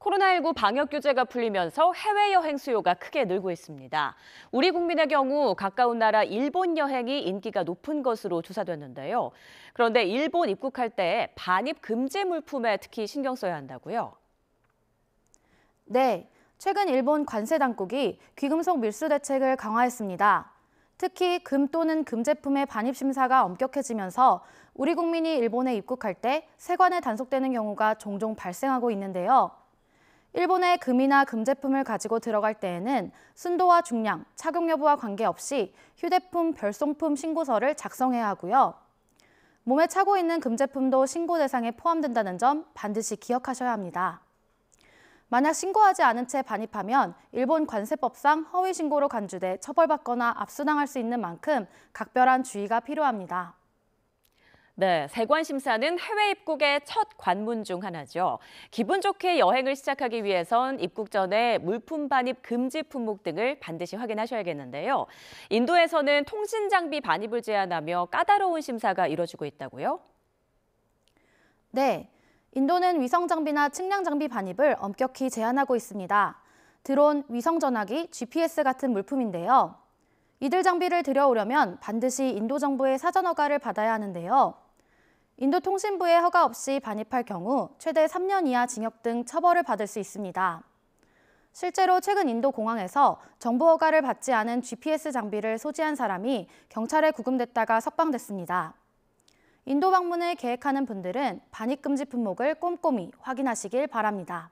코로나19 방역 규제가 풀리면서 해외 여행 수요가 크게 늘고 있습니다. 우리 국민의 경우 가까운 나라 일본 여행이 인기가 높은 것으로 조사됐는데요. 그런데 일본 입국할 때 반입 금지 물품에 특히 신경 써야 한다고요? 네, 최근 일본 관세 당국이 귀금속 밀수 대책을 강화했습니다. 특히 금 또는 금 제품의 반입 심사가 엄격해지면서 우리 국민이 일본에 입국할 때 세관에 단속되는 경우가 종종 발생하고 있는데요. 일본에 금이나 금 제품을 가지고 들어갈 때에는 순도와 중량, 착용 여부와 관계없이 휴대폰 별송품 신고서를 작성해야 하고요. 몸에 차고 있는 금 제품도 신고 대상에 포함된다는 점 반드시 기억하셔야 합니다. 만약 신고하지 않은 채 반입하면 일본 관세법상 허위 신고로 간주돼 처벌받거나 압수당할 수 있는 만큼 각별한 주의가 필요합니다. 네, 세관 심사는 해외 입국의 첫 관문 중 하나죠. 기분 좋게 여행을 시작하기 위해선 입국 전에 물품 반입 금지 품목 등을 반드시 확인하셔야겠는데요. 인도에서는 통신 장비 반입을 제한하며 까다로운 심사가 이뤄지고 있다고요? 네, 인도는 위성 장비나 측량 장비 반입을 엄격히 제한하고 있습니다. 드론, 위성 전화기, GPS 같은 물품인데요. 이들 장비를 들여오려면 반드시 인도 정부의 사전 허가를 받아야 하는데요. 인도통신부의 허가 없이 반입할 경우 최대 3년 이하 징역 등 처벌을 받을 수 있습니다. 실제로 최근 인도 공항에서 정부 허가를 받지 않은 GPS 장비를 소지한 사람이 경찰에 구금됐다가 석방됐습니다. 인도 방문을 계획하는 분들은 반입 금지 품목을 꼼꼼히 확인하시길 바랍니다.